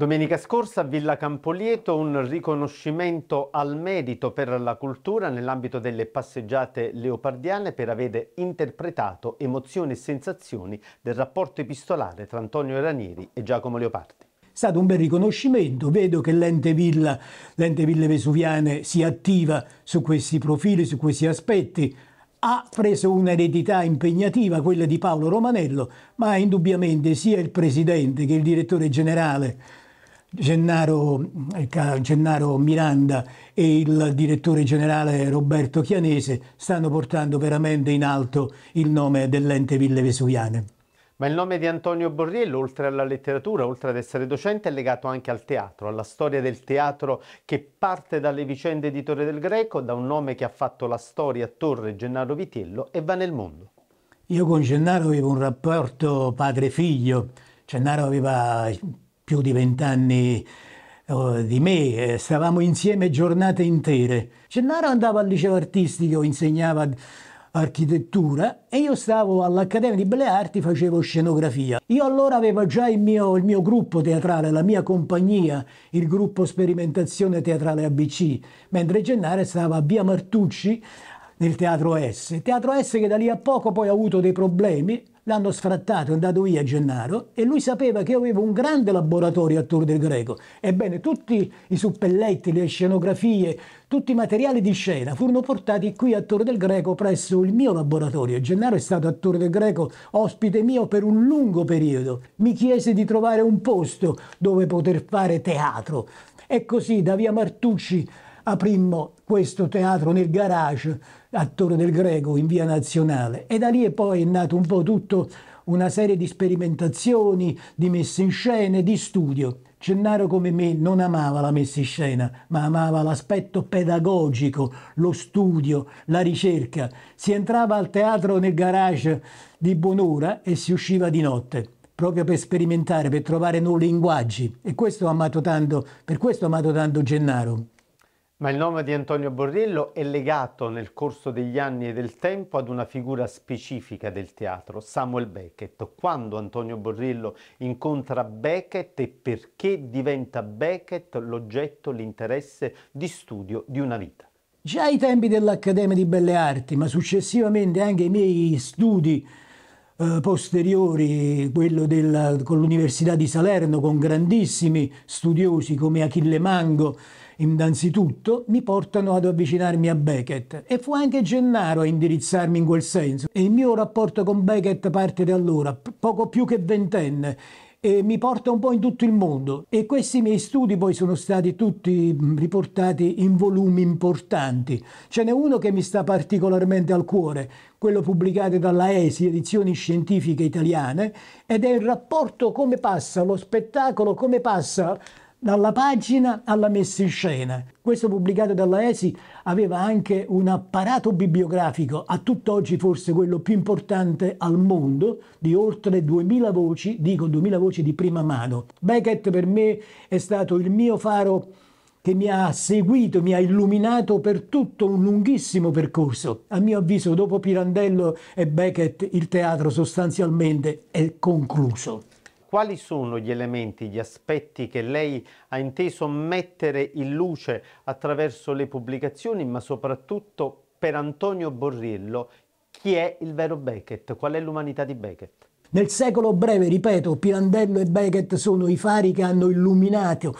Domenica scorsa a Villa Campolieto un riconoscimento al merito per la cultura nell'ambito delle passeggiate leopardiane per aver interpretato emozioni e sensazioni del rapporto epistolare tra Antonio Ranieri e Giacomo Leopardi. È stato un bel riconoscimento, vedo che l'ente Villa, l'ente Ville Vesuviane si attiva su questi profili, su questi aspetti, ha preso un'eredità impegnativa, quella di Paolo Romanello, ma indubbiamente sia il presidente che il direttore generale Gennaro, eh, Gennaro, Miranda e il direttore generale Roberto Chianese stanno portando veramente in alto il nome dell'ente Ville Vesuviane. Ma il nome di Antonio Borriello, oltre alla letteratura, oltre ad essere docente, è legato anche al teatro, alla storia del teatro che parte dalle vicende di Torre del Greco, da un nome che ha fatto la storia a Torre Gennaro Vitiello e va nel mondo. Io con Gennaro avevo un rapporto padre-figlio. Gennaro aveva più di vent'anni eh, di me, eh, stavamo insieme giornate intere. Gennaro andava al liceo artistico, insegnava architettura e io stavo all'Accademia di Belle Arti, facevo scenografia. Io allora avevo già il mio, il mio gruppo teatrale, la mia compagnia, il gruppo Sperimentazione Teatrale ABC, mentre Gennaro stava a Via Martucci nel Teatro S. Teatro S che da lì a poco poi ha avuto dei problemi, l'hanno sfrattato, è andato via Gennaro e lui sapeva che io avevo un grande laboratorio a Tor del Greco. Ebbene, tutti i suppelletti, le scenografie, tutti i materiali di scena furono portati qui a Tor del Greco presso il mio laboratorio. Gennaro è stato a Tor del Greco ospite mio per un lungo periodo. Mi chiese di trovare un posto dove poter fare teatro. E così da via Martucci aprimmo questo teatro nel garage a Torre del Greco in via Nazionale e da lì è poi è nato un po' tutto una serie di sperimentazioni, di messe in scena, di studio. Gennaro come me non amava la messa in scena, ma amava l'aspetto pedagogico, lo studio, la ricerca. Si entrava al teatro nel garage di buon'ora e si usciva di notte, proprio per sperimentare, per trovare nuovi linguaggi. E questo ho amato tanto, per questo ho amato tanto Gennaro. Ma il nome di Antonio Borriello è legato nel corso degli anni e del tempo ad una figura specifica del teatro, Samuel Beckett. Quando Antonio Borriello incontra Beckett e perché diventa Beckett l'oggetto, l'interesse di studio di una vita. Già ai tempi dell'Accademia di Belle Arti, ma successivamente anche ai miei studi eh, posteriori, quello della, con l'Università di Salerno, con grandissimi studiosi come Achille Mango, innanzitutto mi portano ad avvicinarmi a Beckett e fu anche Gennaro a indirizzarmi in quel senso e il mio rapporto con Beckett parte da allora, poco più che ventenne e mi porta un po' in tutto il mondo e questi miei studi poi sono stati tutti riportati in volumi importanti. Ce n'è uno che mi sta particolarmente al cuore, quello pubblicato dalla ESI, Edizioni Scientifiche Italiane, ed è il rapporto come passa lo spettacolo, come passa dalla pagina alla messa in scena. Questo pubblicato dalla ESI aveva anche un apparato bibliografico, a tutt'oggi forse quello più importante al mondo, di oltre 2000 voci, dico 2000 voci di prima mano. Beckett per me è stato il mio faro che mi ha seguito, mi ha illuminato per tutto un lunghissimo percorso. A mio avviso, dopo Pirandello e Beckett, il teatro sostanzialmente è concluso quali sono gli elementi, gli aspetti che lei ha inteso mettere in luce attraverso le pubblicazioni, ma soprattutto per Antonio Borrillo, chi è il vero Beckett, qual è l'umanità di Beckett? Nel secolo breve, ripeto, Pirandello e Beckett sono i fari che hanno illuminato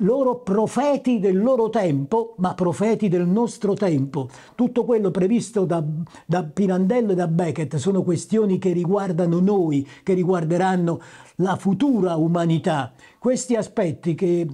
loro profeti del loro tempo, ma profeti del nostro tempo. Tutto quello previsto da, da Pirandello e da Beckett sono questioni che riguardano noi, che riguarderanno la futura umanità. Questi aspetti che,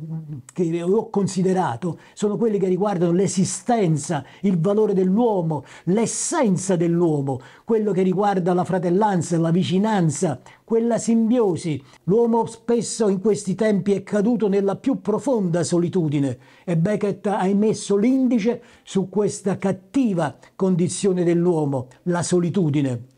che, ho considerato sono quelli che riguardano l'esistenza, il valore dell'uomo, l'essenza dell'uomo, quello che riguarda la fratellanza, la vicinanza, quella simbiosi. L'uomo spesso in questi tempi è caduto nella più profonda profonda solitudine e Beckett ha emesso l'indice su questa cattiva condizione dell'uomo, la solitudine.